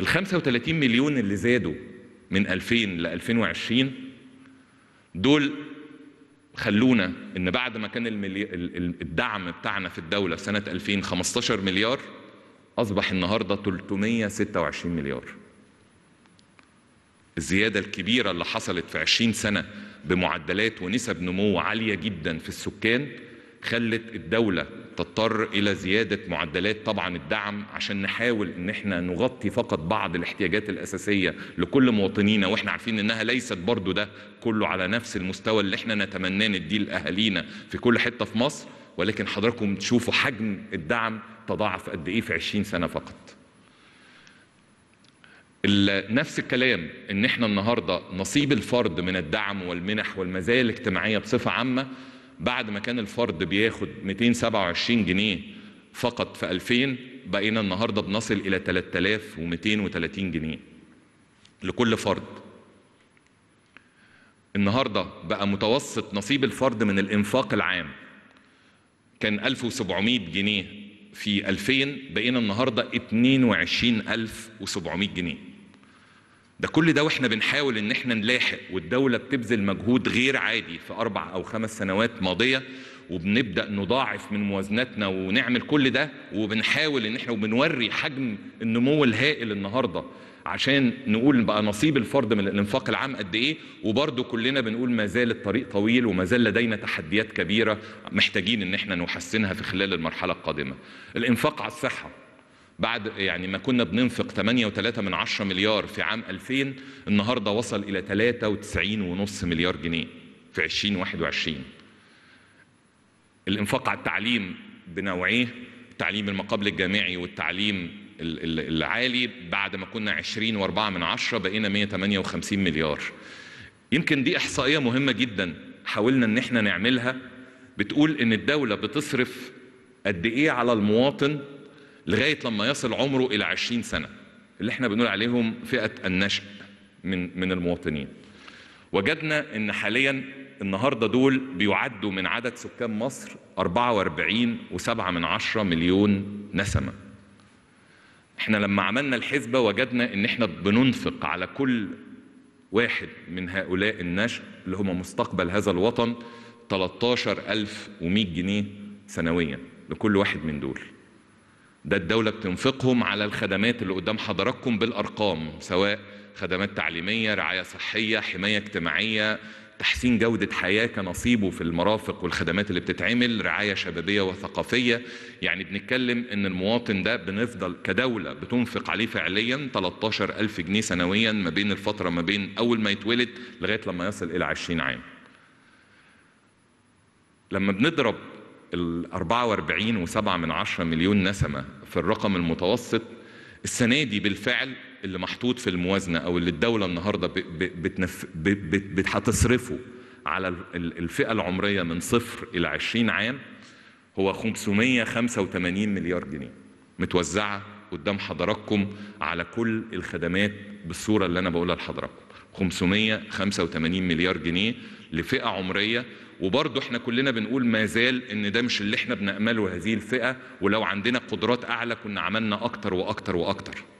ال 35 مليون اللي زادوا من 2000 ل 2020 دول خلونا ان بعد ما كان الملي... الدعم بتاعنا في الدوله سنه 2000 15 مليار اصبح النهارده 326 مليار. الزياده الكبيره اللي حصلت في 20 سنه بمعدلات ونسب نمو عاليه جدا في السكان خلت الدوله تضطر الى زياده معدلات طبعا الدعم عشان نحاول ان احنا نغطي فقط بعض الاحتياجات الاساسيه لكل مواطنينا واحنا عارفين انها ليست برضو ده كله على نفس المستوى اللي احنا نتمناه نديه لاهالينا في كل حته في مصر ولكن حضراتكم تشوفوا حجم الدعم تضاعف قد ايه في 20 سنه فقط. نفس الكلام ان احنا النهارده نصيب الفرد من الدعم والمنح والمزايا الاجتماعيه بصفه عامه بعد ما كان الفرد بياخد 227 جنيه فقط في 2000 بقينا النهارده بنصل الى 3230 جنيه لكل فرد النهارده بقى متوسط نصيب الفرد من الانفاق العام كان 1700 جنيه في 2000 بقينا النهارده 22700 جنيه ده كل ده واحنا بنحاول ان احنا نلاحق والدوله بتبذل مجهود غير عادي في اربع او خمس سنوات ماضيه وبنبدا نضاعف من موازناتنا ونعمل كل ده وبنحاول ان احنا وبنوري حجم النمو الهائل النهارده عشان نقول بقى نصيب الفرد من الانفاق العام قد ايه وبرضه كلنا بنقول ما زال الطريق طويل وما زال لدينا تحديات كبيره محتاجين ان احنا نحسنها في خلال المرحله القادمه. الانفاق على الصحه بعد يعني ما كنا بننفق 8.3 من 10 مليار في عام 2000 النهارده وصل الى 93.5 مليار جنيه في 2021 الانفاق على التعليم بنوعيه التعليم المقابل الجامعي والتعليم العالي بعد ما كنا 20 و4 من 10 بقينا 158 مليار يمكن دي احصائيه مهمه جدا حاولنا ان احنا نعملها بتقول ان الدوله بتصرف قد ايه على المواطن لغاية لما يصل عمره إلى عشرين سنة اللي احنا بنقول عليهم فئة النشأ من, من المواطنين وجدنا أن حاليا النهاردة دول بيعدوا من عدد سكان مصر 44.7 من عشرة مليون نسمة احنا لما عملنا الحسبة وجدنا ان احنا بننفق على كل واحد من هؤلاء النشء اللي هم مستقبل هذا الوطن 13100 جنيه سنويا لكل واحد من دول ده الدولة بتنفقهم على الخدمات اللي قدام حضراتكم بالأرقام سواء خدمات تعليمية رعاية صحية حماية اجتماعية تحسين جودة حياة كنصيبه في المرافق والخدمات اللي بتتعمل رعاية شبابية وثقافية يعني بنتكلم ان المواطن ده بنفضل كدولة بتنفق عليه فعليا 13 ألف جنيه سنويا ما بين الفترة ما بين أول ما يتولد لغاية لما يصل إلى 20 عام لما بنضرب ال 44.7 من 10 مليون نسمة في الرقم المتوسط السنة دي بالفعل اللي محطوط في الموازنة أو اللي الدولة النهاردة بتنف... هتصرفه على الفئة العمرية من صفر إلى 20 عام هو 585 مليار جنيه متوزعة قدام حضراتكم على كل الخدمات بالصورة اللي أنا بقولها لحضراتكم 585 مليار جنيه لفئة عمرية وبرضه احنا كلنا بنقول ما زال ان ده مش اللي احنا بنأمله هذه الفئة ولو عندنا قدرات أعلى كنا عملنا أكتر وأكتر وأكتر